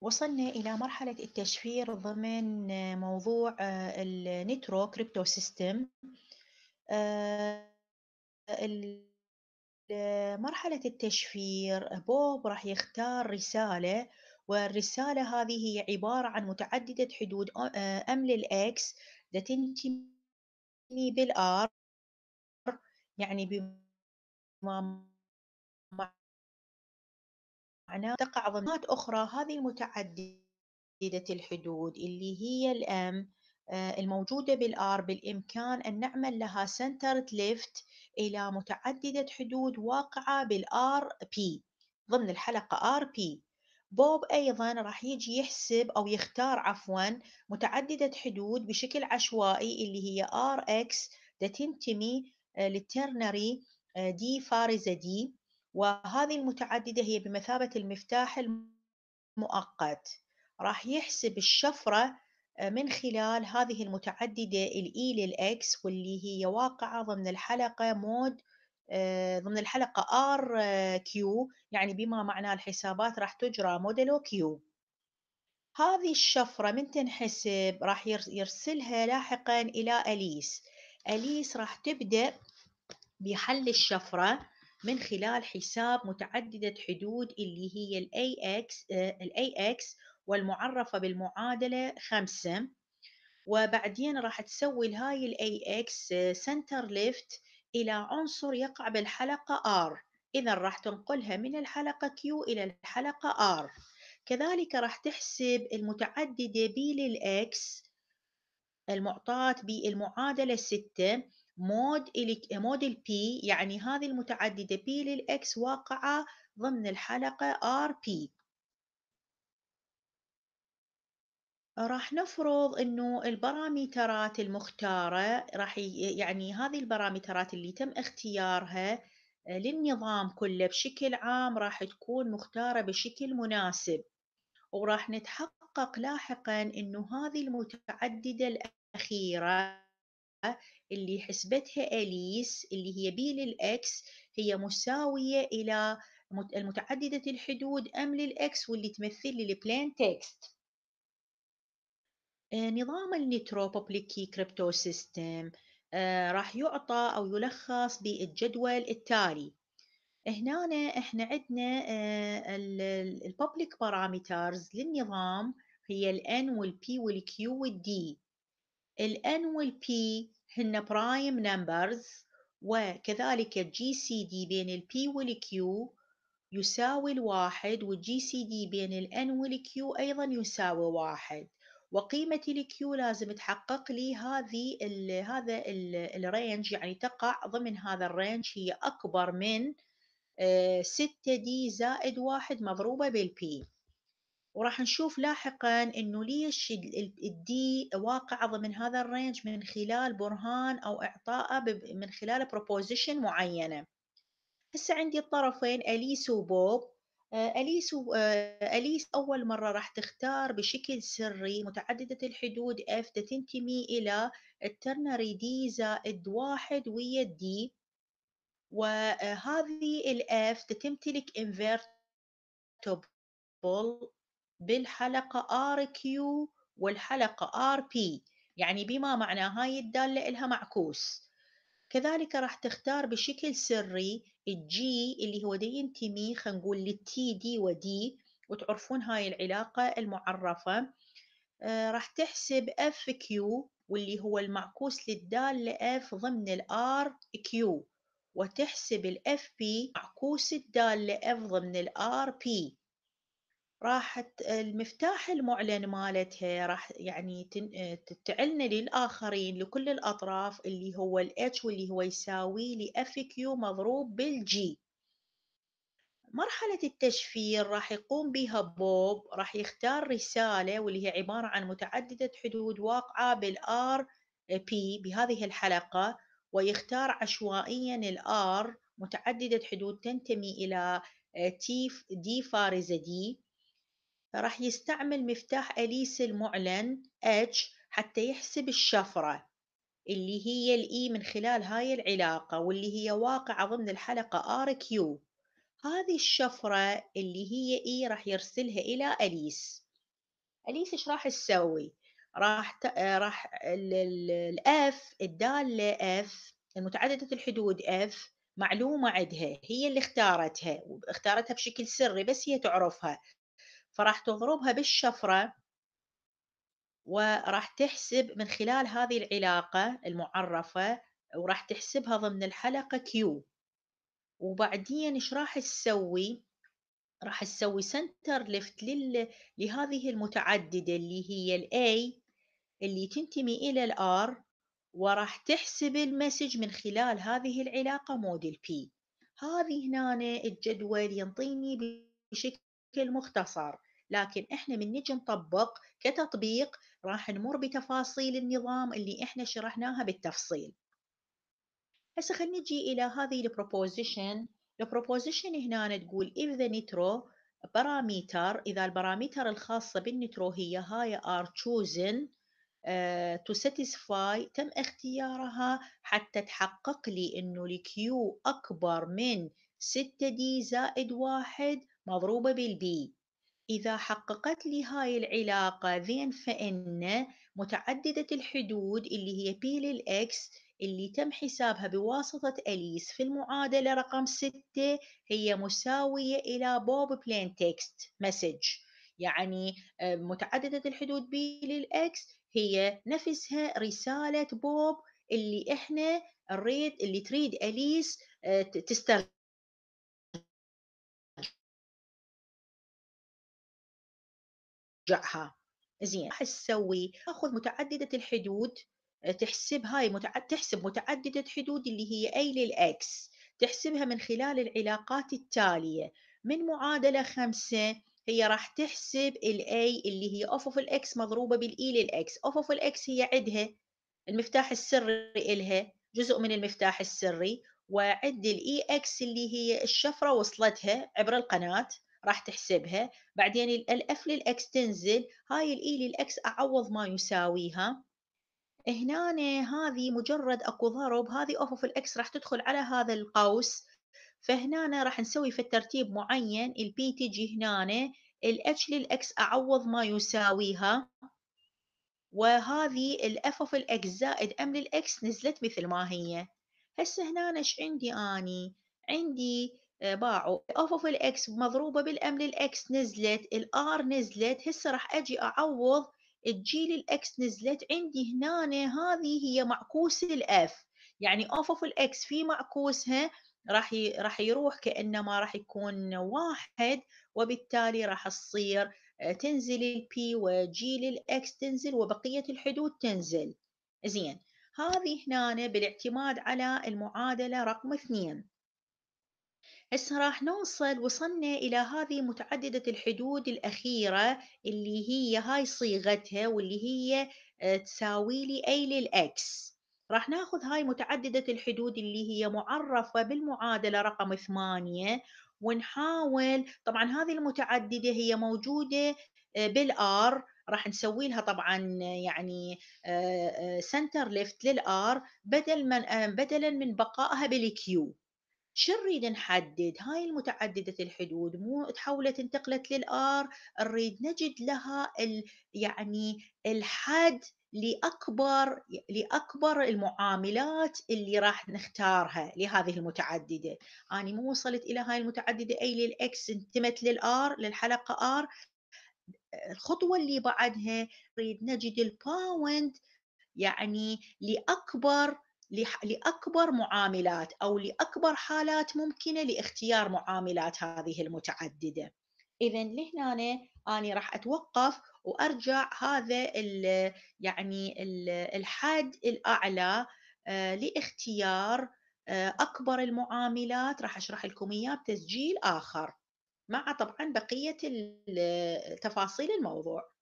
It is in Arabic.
وصلنا إلى مرحلة التشفير ضمن موضوع النيترو كريبتو سيستم مرحلة التشفير بوب راح يختار رسالة والرسالة هذه هي عبارة عن متعددة حدود آه، آه، أم للإكس تنتمي بالآر يعني بما معناه تقع ضمانات أخرى هذه متعددة الحدود اللي هي الأم آه، الموجودة بالآر بالإمكان أن نعمل لها سنترد ليفت إلى متعددة حدود واقعة بالآر بي ضمن الحلقة آر بي بوب أيضا راح يجي يحسب أو يختار عفوا متعددة حدود بشكل عشوائي اللي هي آر إكس تنتمي للترنري دي آه، فارزة دي وهذه المتعددة هي بمثابة المفتاح المؤقت راح يحسب الشفرة آه، من خلال هذه المتعددة الإي e للإكس واللي هي واقعة ضمن الحلقة مود آه، ضمن الحلقة ار آه، كيو يعني بما معناه الحسابات راح تجرى مودلو Q هذه الشفرة من تنحسب راح يرسلها لاحقا إلى أليس أليس راح تبدأ بحل الشفرة من خلال حساب متعددة حدود اللي هي الـ AX, آه، AX والمعرفة بالمعادلة 5 وبعدين راح تسوي لهاي الـ AX سنتر ليفت إلى عنصر يقع بالحلقة R إذا راح تنقلها من الحلقة Q إلى الحلقة R كذلك راح تحسب المتعددة B X المعطاة بالمعادلة 6 مود مود البي يعني هذه المتعددة P للإكس واقعة ضمن الحلقة RP راح نفرض انه البارامترات المختارة راح يعني هذه البارامترات اللي تم اختيارها آه، للنظام كله بشكل عام راح تكون مختارة بشكل مناسب وراح نتحقق لاحقا انه هذه المتعددة الأخيرة اللي حسبتها أليس اللي هي بي للإكس هي مساوية إلى المتعددة الحدود أم للإكس واللي تمثل لي البلان آه، تكست نظام النيتروبوبليكي كريبتو سيستم آه، راح يعطى أو يلخص بالجدول التالي هنا احنا عندنا آه الببليك بارامترز للنظام هي الـ N والـ P والـ Q والـ D الـ N والـ P هن برايم نمبرز وكذلك الجي سي دي بين البي والكيو يساوي الواحد والجي سي دي بين الان والكيو أيضا يساوي واحد وقيمة الكيو لازم تحقق لي هذه الـ هذا الرينج يعني تقع ضمن هذا الرينج هي أكبر من 6 آه، دي زائد واحد مضروبة بالبي وراح نشوف لاحقا انه ليش الدي واقع ضمن هذا الرينج من خلال برهان او اعطاءه من خلال بروبوزيشن معينه هسه عندي الطرفين اليس وبوب آه، أليس آه، أليس أول مرة راح تختار بشكل سري متعددة الحدود اف تنتمي إلى الترنري دي زائد واحد ويا الدي وهذه آه، الاف F تمتلك invertible بالحلقة RQ والحلقة RP يعني بما معنى هاي الدالة إلها معكوس كذلك راح تختار بشكل سري الجي اللي هو دي ينتمي e، خلينا نقول للتي دي ودي وتعرفون هاي العلاقة المعرفة آه، راح تحسب اف كيو واللي هو المعكوس للدالة اف ضمن الار كيو وتحسب الاف بي معكوس الدالة اف ضمن الار بي راحت المفتاح المعلن مالتها راح يعني تعلن للآخرين لكل الأطراف اللي هو الاتش واللي هو يساوي اف كيو مضروب بالجي مرحلة التشفير راح يقوم بها بوب راح يختار رسالة واللي هي عبارة عن متعددة حدود واقعة بالآر بي بهذه الحلقة ويختار عشوائيا الآر متعددة حدود تنتمي إلى تيف دي فارزة دي راح يستعمل مفتاح أليس المعلن H حتى يحسب الشفرة اللي هي الإي e من خلال هاي العلاقة واللي هي واقعة ضمن الحلقة RQ هذه الشفرة اللي هي إي e راح يرسلها إلى أليس أليس إيش راح تسوي؟ راح ت... راح الأف الدالة أف المتعددة الحدود أف معلومة عندها هي اللي اختارتها اختارتها بشكل سري بس هي تعرفها فراح تضربها بالشفرة وراح تحسب من خلال هذه العلاقة المعرفة وراح تحسبها ضمن الحلقة Q وبعدين ايش راح تسوي راح تسوي سنتر ليفت لل... لهذه المتعددة اللي هي A اللي تنتمي إلى R وراح تحسب المسج من خلال هذه العلاقة موديل P هذه هنا الجدول ينطيني بشكل المختصر لكن احنا من نجي نطبق كتطبيق راح نمر بتفاصيل النظام اللي احنا شرحناها بالتفصيل هسه خلينا نجي الى هذه البروبوزيشن البروبوزيشن هنا تقول if the nitro parameter اذا البارامتر الخاصه بالنترو هي هاي are chosen تو آه، ساتيسفاي تم اختيارها حتى تحقق لي انه الكيو اكبر من 6 دي زائد واحد مضروبة بالبي إذا حققت لي هاي العلاقة ذين فإن متعددة الحدود اللي هي بي للإكس اللي تم حسابها بواسطة أليس في المعادلة رقم ستة هي مساوية إلى بوب بلين تكست مسج يعني آه، متعددة الحدود بي للإكس هي نفسها رسالة بوب اللي إحنا الريد اللي تريد أليس آه، تستغل ارجعها زين تسوي اخذ متعدده الحدود آه، تحسب هاي متعد تحسب متعدده الحدود اللي هي اي للاكس تحسبها من خلال العلاقات التاليه من معادله خمسة هي راح تحسب الاي اللي هي اوف اوف الاكس مضروبه بالاي e للاكس اوف اوف الاكس هي عدها المفتاح السري إلها جزء من المفتاح السري وعد الاي اكس e اللي هي الشفره وصلتها عبر القناه راح تحسبها بعدين الاف للاكس تنزل هاي الاي e للاكس اعوض ما يساويها هنا هذه مجرد اكو ضرب هذه اوف الاكس راح تدخل على هذا القوس فهنا راح نسوي في الترتيب معين البي تجي هنا الاتش للاكس اعوض ما يساويها وهذه الاف اوف الاكس زائد ام للاكس نزلت مثل ما هي هسه هنا ايش عندي اني عندي آه، باعوا اوف اوف الاكس مضروبه بالام للاكس نزلت الار نزلت هسه راح اجي اعوض الجي للاكس نزلت عندي هنا هذه هي معكوس الاف يعني اوف اوف الاكس في معكوسها راح راح يروح كانما راح يكون واحد وبالتالي راح تصير آه، تنزل البي وجي للاكس تنزل وبقيه الحدود تنزل زين هذه هنا بالاعتماد على المعادله رقم اثنين هسه راح نوصل وصلنا إلى هذه متعددة الحدود الأخيرة اللي هي هاي صيغتها واللي هي آه، تساوي لي أي للإكس راح ناخذ هاي متعددة الحدود اللي هي معرفة بالمعادلة رقم ثمانية ونحاول طبعا هذه المتعددة هي موجودة آه، بالآر راح نسوي لها طبعا يعني سنتر ليفت للآر بدل من آه، بدلا من بقائها بالكيو شو نريد نحدد هاي المتعددة الحدود مو تحولت انتقلت للآر نريد نجد لها ال يعني الحد لأكبر لأكبر المعاملات اللي راح نختارها لهذه المتعددة أنا مو وصلت إلى هاي المتعددة أي للإكس انتمت للآر للحلقة آر الخطوة اللي بعدها نريد نجد الباوند يعني لأكبر لاكبر معاملات او لاكبر حالات ممكنه لاختيار معاملات هذه المتعدده. اذا لهنا انا راح اتوقف وارجع هذا الـ يعني الـ الحد الاعلى آه، لاختيار آه، اكبر المعاملات راح اشرح لكم اياه بتسجيل اخر مع طبعا بقيه تفاصيل الموضوع.